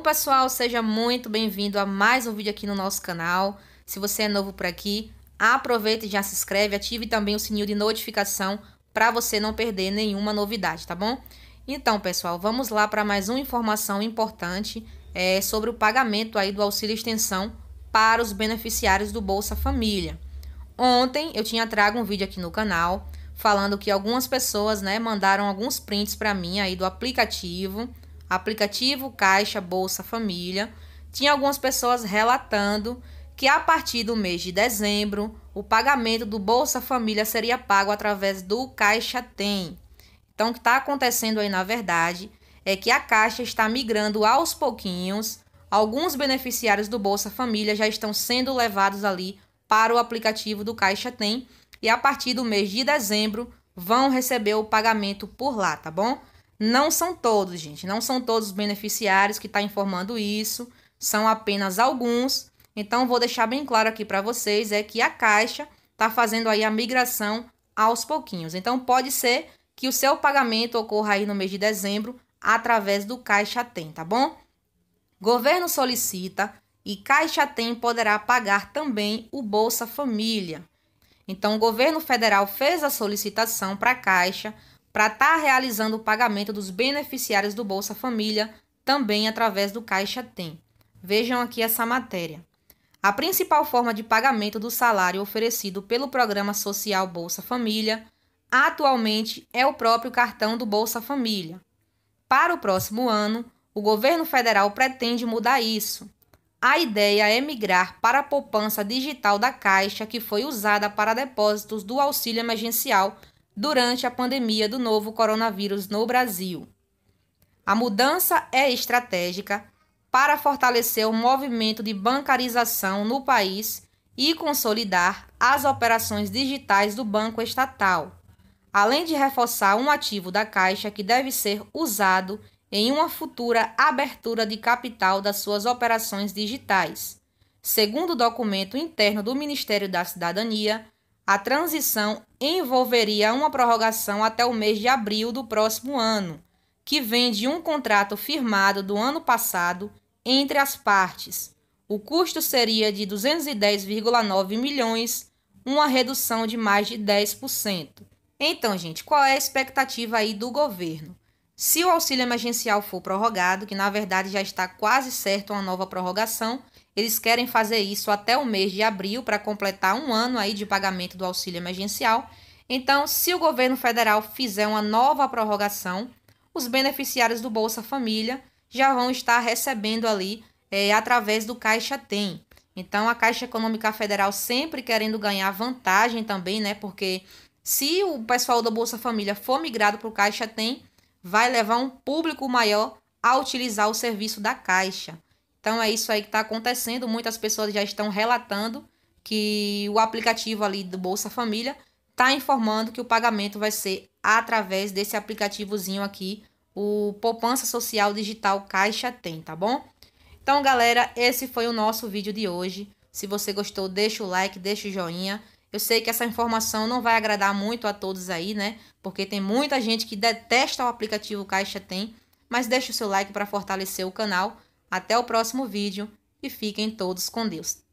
Bom, pessoal, seja muito bem-vindo a mais um vídeo aqui no nosso canal. Se você é novo por aqui, aproveita e já se inscreve, ative também o sininho de notificação para você não perder nenhuma novidade, tá bom? Então, pessoal, vamos lá para mais uma informação importante é, sobre o pagamento aí do auxílio extensão para os beneficiários do Bolsa Família. Ontem eu tinha trago um vídeo aqui no canal falando que algumas pessoas, né, mandaram alguns prints para mim aí do aplicativo aplicativo Caixa Bolsa Família, tinha algumas pessoas relatando que a partir do mês de dezembro, o pagamento do Bolsa Família seria pago através do Caixa Tem. Então, o que está acontecendo aí, na verdade, é que a Caixa está migrando aos pouquinhos. Alguns beneficiários do Bolsa Família já estão sendo levados ali para o aplicativo do Caixa Tem e a partir do mês de dezembro vão receber o pagamento por lá, tá bom? Não são todos, gente. Não são todos os beneficiários que está informando isso. São apenas alguns. Então, vou deixar bem claro aqui para vocês é que a Caixa está fazendo aí a migração aos pouquinhos. Então, pode ser que o seu pagamento ocorra aí no mês de dezembro através do Caixa Tem, tá bom? Governo solicita e Caixa Tem poderá pagar também o Bolsa Família. Então, o governo federal fez a solicitação para a Caixa para estar tá realizando o pagamento dos beneficiários do Bolsa Família, também através do Caixa Tem. Vejam aqui essa matéria. A principal forma de pagamento do salário oferecido pelo Programa Social Bolsa Família atualmente é o próprio cartão do Bolsa Família. Para o próximo ano, o governo federal pretende mudar isso. A ideia é migrar para a poupança digital da Caixa, que foi usada para depósitos do auxílio emergencial durante a pandemia do novo coronavírus no Brasil. A mudança é estratégica para fortalecer o movimento de bancarização no país e consolidar as operações digitais do banco estatal, além de reforçar um ativo da Caixa que deve ser usado em uma futura abertura de capital das suas operações digitais. Segundo o documento interno do Ministério da Cidadania, a transição envolveria uma prorrogação até o mês de abril do próximo ano, que vem de um contrato firmado do ano passado entre as partes. O custo seria de 210,9 milhões, uma redução de mais de 10%. Então, gente, qual é a expectativa aí do governo? Se o auxílio emergencial for prorrogado, que na verdade já está quase certo uma nova prorrogação, eles querem fazer isso até o mês de abril para completar um ano aí de pagamento do auxílio emergencial. Então, se o governo federal fizer uma nova prorrogação, os beneficiários do Bolsa Família já vão estar recebendo ali é, através do Caixa Tem. Então, a Caixa Econômica Federal sempre querendo ganhar vantagem também, né? Porque se o pessoal do Bolsa Família for migrado para o Caixa Tem, vai levar um público maior a utilizar o serviço da Caixa. Então é isso aí que está acontecendo. Muitas pessoas já estão relatando que o aplicativo ali do Bolsa Família está informando que o pagamento vai ser através desse aplicativozinho aqui, o Poupança Social Digital Caixa Tem, tá bom? Então, galera, esse foi o nosso vídeo de hoje. Se você gostou, deixa o like, deixa o joinha. Eu sei que essa informação não vai agradar muito a todos aí, né? Porque tem muita gente que detesta o aplicativo Caixa Tem, mas deixe o seu like para fortalecer o canal. Até o próximo vídeo e fiquem todos com Deus.